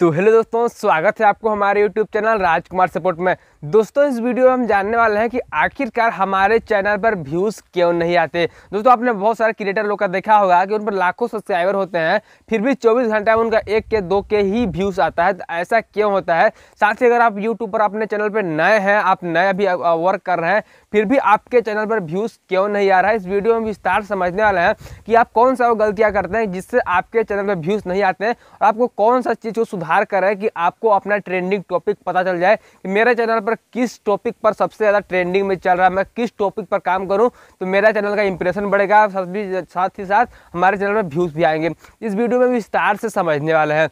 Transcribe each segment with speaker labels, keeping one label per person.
Speaker 1: तो हेलो दोस्तों स्वागत है आपको हमारे यूट्यूब चैनल राजकुमार सपोर्ट में दोस्तों इस वीडियो में हम जानने वाले हैं कि आखिरकार हमारे चैनल पर व्यूज़ क्यों नहीं आते दोस्तों आपने बहुत सारे क्रिएटर लोग का देखा होगा कि उन पर लाखों सब्सक्राइबर होते हैं फिर भी 24 घंटा में उनका एक के दो के ही व्यूज़ आता है तो ऐसा क्यों होता है साथ ही अगर आप यूट्यूब पर अपने चैनल पर नए हैं आप नए अभी वर्क कर रहे हैं फिर भी आपके चैनल पर व्यूज़ क्यों नहीं आ रहा है इस वीडियो में विस्तार समझने वाले हैं कि आप कौन सा वो गलतियाँ करते हैं जिससे आपके चैनल पर व्यूज़ नहीं आते हैं और आपको कौन सा चीज़ को सुधार सुधार करें कि आपको अपना ट्रेंडिंग टॉपिक पता चल जाए कि मेरे चैनल पर किस टॉपिक पर सबसे ज़्यादा ट्रेंडिंग में चल रहा है मैं किस टॉपिक पर काम करूँ तो मेरा चैनल का इंप्रेशन बढ़ेगा साथ ही साथ हमारे चैनल में व्यूज़ भी आएंगे इस वीडियो में विस्तार से समझने वाले हैं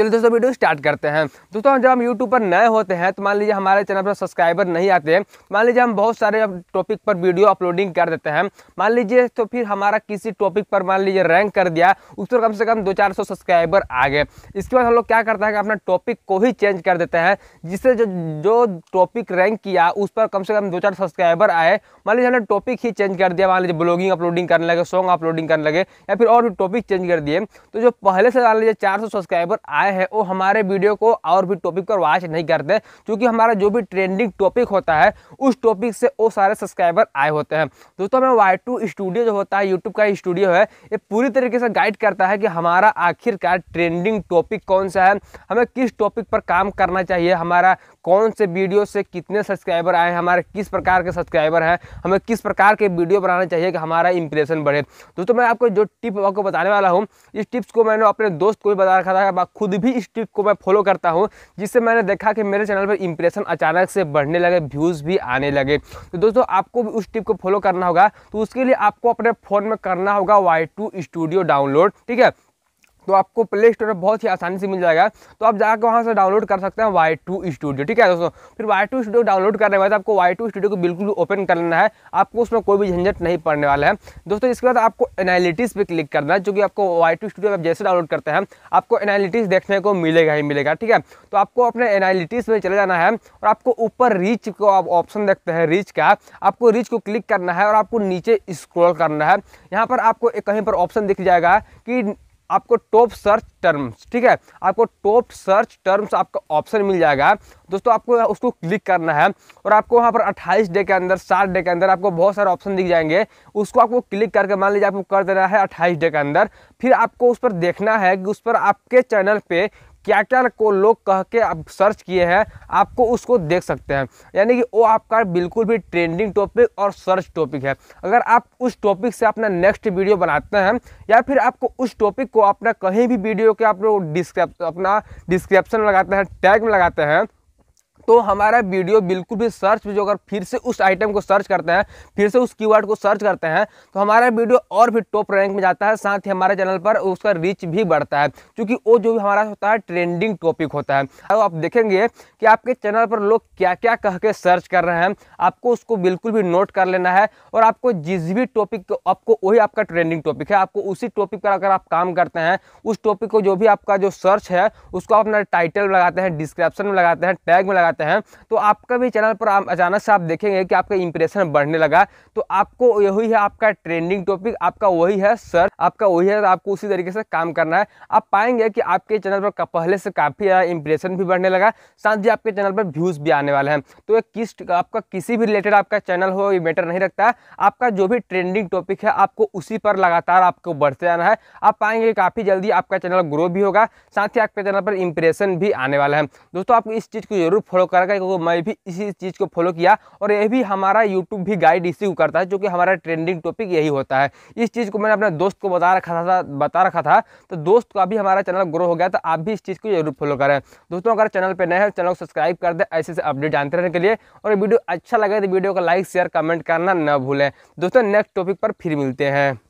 Speaker 1: चलिए दोस्तों वीडियो स्टार्ट करते हैं दोस्तों जब हम यूट्यूब पर नए होते हैं तो मान लीजिए हमारे चैनल पर सब्सक्राइबर नहीं आते मान लीजिए हम बहुत सारे टॉपिक पर वीडियो अपलोडिंग कर देते हैं मान लीजिए तो फिर हमारा किसी टॉपिक पर मान लीजिए रैंक कर दिया उस पर कम से कम दो चार सौ सब्सक्राइबर आ गए इसके बाद हम लोग क्या करते हैं कि अपना टॉपिक को ही चेंज कर देते हैं जिससे जो जो टॉपिक रैंक किया उस पर कम से कम दो चार सब्सक्राइबर आए मान लीजिए हमने टॉपिक ही चेंज कर दिया मान लीजिए ब्लॉगिंग अपलोडिंग करने लगे सॉन्ग अपलोडिंग करने लगे या फिर और भी टॉपिक चेंज कर दिए तो जो पहले से मान लीजिए चार सब्सक्राइबर आए आए हैं वो हमारे वीडियो को और भी टॉपिक पर वॉच नहीं करते क्योंकि हमारा जो भी ट्रेंडिंग टॉपिक होता है उस टॉपिक से वो सारे सब्सक्राइबर आए होते हैं दोस्तों हमें वाई टू स्टूडियो जो होता है यूट्यूब का स्टूडियो है ये पूरी तरीके से गाइड करता है कि हमारा आखिरकार ट्रेंडिंग टॉपिक कौन सा है हमें किस टॉपिक पर काम करना चाहिए हमारा कौन से वीडियो से कितने सब्सक्राइबर आए हमारे किस प्रकार के सब्सक्राइबर हैं हमें किस प्रकार के वीडियो बनाना चाहिए कि हमारा इंप्रेशन बढ़े दोस्तों मैं आपको जो टिप आपको बताने वाला हूँ इस टिप्स को मैंने अपने दोस्त को भी बता रखा था खुद भी इस ट्रिक को मैं फॉलो करता हूँ जिससे मैंने देखा कि मेरे चैनल पर इंप्रेशन अचानक से बढ़ने लगे व्यूज़ भी आने लगे तो दोस्तों आपको भी उस ट्रिक को फॉलो करना होगा तो उसके लिए आपको अपने फ़ोन में करना होगा वाई टू स्टूडियो डाउनलोड ठीक है तो आपको प्ले स्टोर पर बहुत ही आसानी से मिल जाएगा तो आप जाकर वहाँ से डाउनलोड कर सकते हैं वाई टू स्टूडियो ठीक है दोस्तों फिर वाई टू स्टूडियो डाउनलोड करने के बाद आपको वाई टू स्टूडियो को बिल्कुल ओपन कर लेना है आपको उसमें कोई भी झंझट नहीं पड़ने वाला है दोस्तों इसके बाद आपको एनालिटिक्स पर क्लिक करना है जो कि आपको वाई टू स्टूडियो आप जैसे डाउनलोड करते हैं आपको एनालिटिक्स देखने को मिलेगा ही मिलेगा ठीक है तो आपको अपने एनालिटिक्स में चले जाना है और आपको ऊपर रीच को आप ऑप्शन देखते हैं रीच का आपको रीच को क्लिक करना है और आपको नीचे स्क्रॉल करना है यहाँ पर आपको कहीं पर ऑप्शन दिख जाएगा कि आपको टॉप सर्च टर्म्स ठीक है आपको टॉप सर्च टर्म्स आपका ऑप्शन मिल जाएगा दोस्तों आपको उसको क्लिक करना है और आपको वहाँ पर 28 डे के अंदर 60 डे के अंदर आपको बहुत सारे ऑप्शन दिख जाएंगे उसको आपको क्लिक करके मान लीजिए आपको कर देना है 28 डे के अंदर फिर आपको उस पर देखना है कि उस पर आपके चैनल पर क्या क्या को लोग कह के आप सर्च किए हैं आपको उसको देख सकते हैं यानी कि वो आपका बिल्कुल भी ट्रेंडिंग टॉपिक और सर्च टॉपिक है अगर आप उस टॉपिक से अपना नेक्स्ट वीडियो बनाते हैं या फिर आपको उस टॉपिक को अपना कहीं भी वीडियो के आप लोग डिस्क्रिप अपना डिस्क्रिप्शन लगाते हैं टैग में लगाते हैं तो हमारा वीडियो बिल्कुल भी सर्च जो अगर फिर से उस आइटम को सर्च करते हैं फिर से उस कीवर्ड को सर्च करते हैं तो हमारा वीडियो और भी टॉप रैंक में जाता है साथ ही हमारे चैनल पर उसका रीच भी बढ़ता है क्योंकि वो जो भी हमारा होता है ट्रेंडिंग टॉपिक होता है अब आप देखेंगे कि आपके चैनल पर लोग क्या क्या कह के सर्च कर रहे हैं आपको उसको बिल्कुल भी नोट कर लेना है और आपको जिस भी टॉपिक आपको वही आपका ट्रेंडिंग टॉपिक है आपको उसी टॉपिक पर अगर आप काम करते हैं उस टॉपिक को जो भी आपका जो सर्च है उसको आप अपना टाइटल लगाते हैं डिस्क्रिप्शन में लगाते हैं टैग में लगाते हैं लगाते हैं तो आपका भी चैनल पर आप अचानक से आप देखेंगे कि आपका इंप्रेशन बढ़ने लगा तो आपको यही है आपका ट्रेंडिंग टॉपिक आपका वही है सर आपका वही है आपको उसी तरीके से काम करना है आप पाएंगे कि आपके चैनल पर पहले से काफ़ी इंप्रेशन भी बढ़ने लगा साथ ही आपके चैनल पर व्यूज़ भी आने वाले हैं तो एक किस आपका किसी भी रिलेटेड आपका चैनल हो ये मैटर नहीं रखता है आपका जो भी ट्रेंडिंग टॉपिक है आपको उसी पर लगातार आपको बढ़ते जाना है आप पाएंगे काफ़ी जल्दी आपका चैनल ग्रो भी होगा साथ ही आपके चैनल पर इंप्रेशन भी आने वाला है दोस्तों आपको इस चीज़ को जरूर फॉलो फॉलो करेगा क्योंकि मैं भी इसी चीज़ को फॉलो किया और यह भी हमारा यूट्यूब भी गाइड इसी को करता है जो कि हमारा ट्रेंडिंग टॉपिक यही होता है इस चीज़ को मैंने अपने दोस्त को बता रखा था बता रखा था तो दोस्त का भी हमारा चैनल ग्रो हो गया तो आप भी इस चीज़ को जरूर फॉलो करें दोस्तों अगर चैनल पर नए हैं चैनल को सब्सक्राइब कर दें ऐसे से अपडेट जानते रहने के लिए और वीडियो अच्छा लगे तो वीडियो को लाइक शेयर कमेंट करना न भूलें दोस्तों नेक्स्ट टॉपिक पर फिर मिलते हैं